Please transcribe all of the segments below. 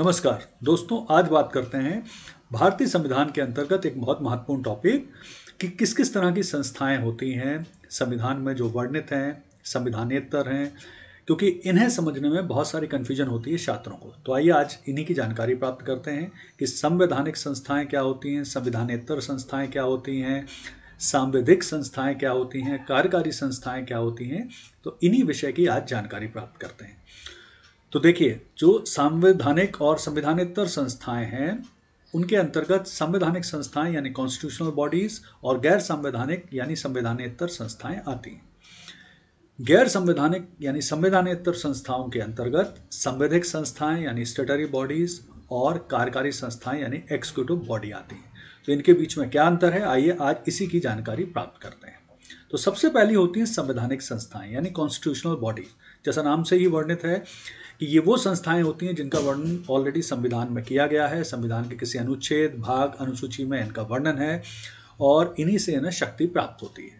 नमस्कार दोस्तों आज बात करते हैं भारतीय संविधान के अंतर्गत एक बहुत महत्वपूर्ण टॉपिक कि किस किस तरह की संस्थाएं होती हैं संविधान में जो वर्णित हैं संविधानेतर हैं क्योंकि इन्हें समझने में बहुत सारी कन्फ्यूजन होती है छात्रों को तो आइए आज इन्हीं की जानकारी प्राप्त करते हैं कि संवैधानिक संस्थाएं क्या होती हैं संविधानेतर संस्थाएं क्या होती हैं सांविधिक संस्थाएं क्या होती हैं कार्यकारी संस्थाएं क्या होती हैं तो इन्हीं विषय की आज जानकारी प्राप्त करते हैं तो देखिए जो संवैधानिक और संविधानेतर संस्थाएं हैं उनके अंतर्गत संवैधानिक संस्थाएं यानी कॉन्स्टिट्यूशनल बॉडीज और गैर संवैधानिक यानी संवैधानेतर संस्थाएं आती हैं गैर संवैधानिक यानी संवैधानेतर संस्थाओं के अंतर्गत संवैधिक संस्थाएं यानी स्टेटरी बॉडीज और कार्यकारी संस्थाएं यानी एक्सिक्यूटिव बॉडी आती हैं तो इनके बीच में क्या अंतर है आइए आज इसी की जानकारी प्राप्त करते हैं तो सबसे पहली होती हैं संवैधानिक संस्थाएं यानी कॉन्स्टिट्यूशनल बॉडी जैसा नाम से ही वर्णित है कि ये वो संस्थाएं होती हैं जिनका वर्णन ऑलरेडी संविधान में किया गया है संविधान के किसी अनुच्छेद भाग अनुसूची में इनका वर्णन है और इन्हीं से इन्हें शक्ति प्राप्त होती है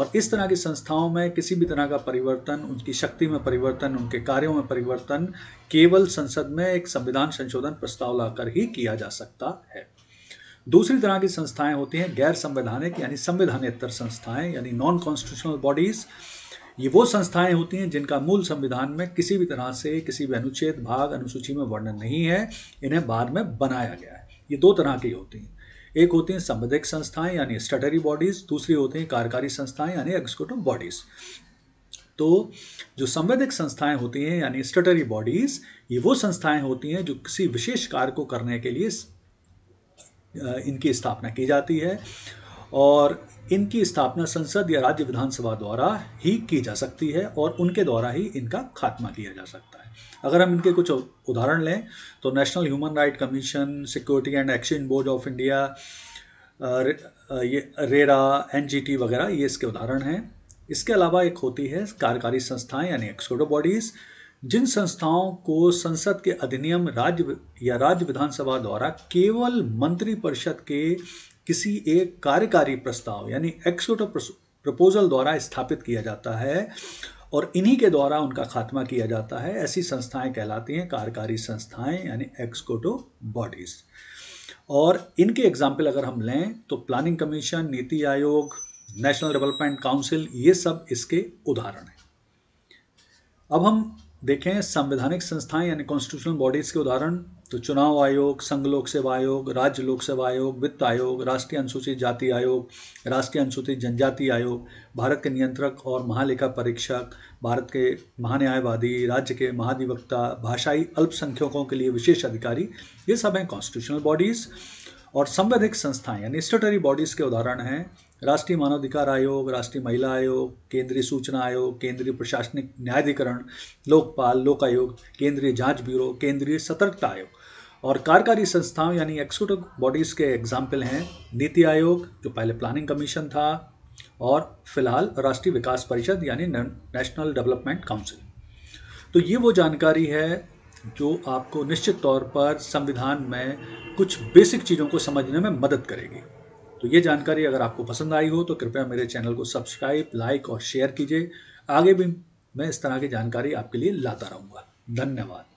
और इस तरह की संस्थाओं में किसी भी तरह का परिवर्तन उनकी शक्ति में परिवर्तन उनके कार्यों में परिवर्तन केवल संसद में एक संविधान संशोधन प्रस्ताव लाकर ही किया जा सकता है दूसरी तरह की संस्थाएं होती हैं गैर संवैधानिक यानी संविधानेतर संस्थाएं यानी नॉन कॉन्स्टिट्यूशनल बॉडीज़ ये वो संस्थाएं होती हैं जिनका मूल संविधान में किसी भी तरह से किसी भी अनुच्छेद भाग अनुसूची में वर्णन नहीं है इन्हें बाद में बनाया गया है ये दो तरह की होती हैं एक होती हैं संवैधिक संस्थाएं यानी स्टेटरी बॉडीज़ दूसरी होती हैं कार्यकारी संस्थाएं यानी एग्जीक्यूटिव बॉडीज़ तो जो संवैधिक संस्थाएं होती हैं यानी स्टेटरी बॉडीज़ ये वो संस्थाएं होती हैं जो किसी विशेष कार्य को करने के लिए इनकी स्थापना की जाती है और इनकी स्थापना संसद या राज्य विधानसभा द्वारा ही की जा सकती है और उनके द्वारा ही इनका खात्मा किया जा सकता है अगर हम इनके कुछ उदाहरण लें तो national human right commission security and exchange board of India ये रेरा एन वगैरह ये इसके उदाहरण हैं इसके अलावा एक होती है कार्यकारी संस्थाएं यानी एक्सोडो बॉडीज़ जिन संस्थाओं को संसद के अधिनियम राज्य या राज्य विधानसभा द्वारा केवल मंत्रिपरिषद के किसी एक कार्यकारी प्रस्ताव यानी एक्सोट प्रपोजल द्वारा स्थापित किया जाता है और इन्हीं के द्वारा उनका खात्मा किया जाता है ऐसी संस्थाएं कहलाती हैं कार्यकारी संस्थाएं यानी एक्सकोटो बॉडीज और इनके एग्जाम्पल अगर हम लें तो प्लानिंग कमीशन नीति आयोग नेशनल डेवलपमेंट काउंसिल ये सब इसके उदाहरण हैं अब हम देखें संवैधानिक संस्थाएं यानी कॉन्स्टिट्यूशनल बॉडीज़ के उदाहरण तो चुनाव आयोग संघ लोक सेवा आयोग राज्य लोक सेवा आयोग वित्त आयोग राष्ट्रीय अनुसूचित जाति आयोग राष्ट्रीय अनुसूचित जनजाति आयोग भारत के नियंत्रक और महालेखा परीक्षक भारत के महान्यायवादी राज्य के महाधिवक्ता भाषाई अल्पसंख्यकों के लिए विशेष अधिकारी ये सब हैं कॉन्स्टिट्यूशनल बॉडीज़ और संवैधिक संस्थाएं यानी स्टेटरी बॉडीज़ के उदाहरण हैं राष्ट्रीय मानवाधिकार आयोग राष्ट्रीय महिला आयोग केंद्रीय सूचना आयोग केंद्रीय प्रशासनिक न्यायाधिकरण लोकपाल लोक आयोग केंद्रीय जांच ब्यूरो केंद्रीय सतर्कता आयोग और कार्यकारी संस्थाओं यानी एक्सिक्यूटिव बॉडीज़ के एग्जाम्पल हैं नीति आयोग जो पहले प्लानिंग कमीशन था और फिलहाल राष्ट्रीय विकास परिषद यानी नेशनल डेवलपमेंट काउंसिल तो ये वो जानकारी है जो आपको निश्चित तौर पर संविधान में कुछ बेसिक चीज़ों को समझने में मदद करेगी तो ये जानकारी अगर आपको पसंद आई हो तो कृपया मेरे चैनल को सब्सक्राइब लाइक और शेयर कीजिए आगे भी मैं इस तरह की जानकारी आपके लिए लाता रहूँगा धन्यवाद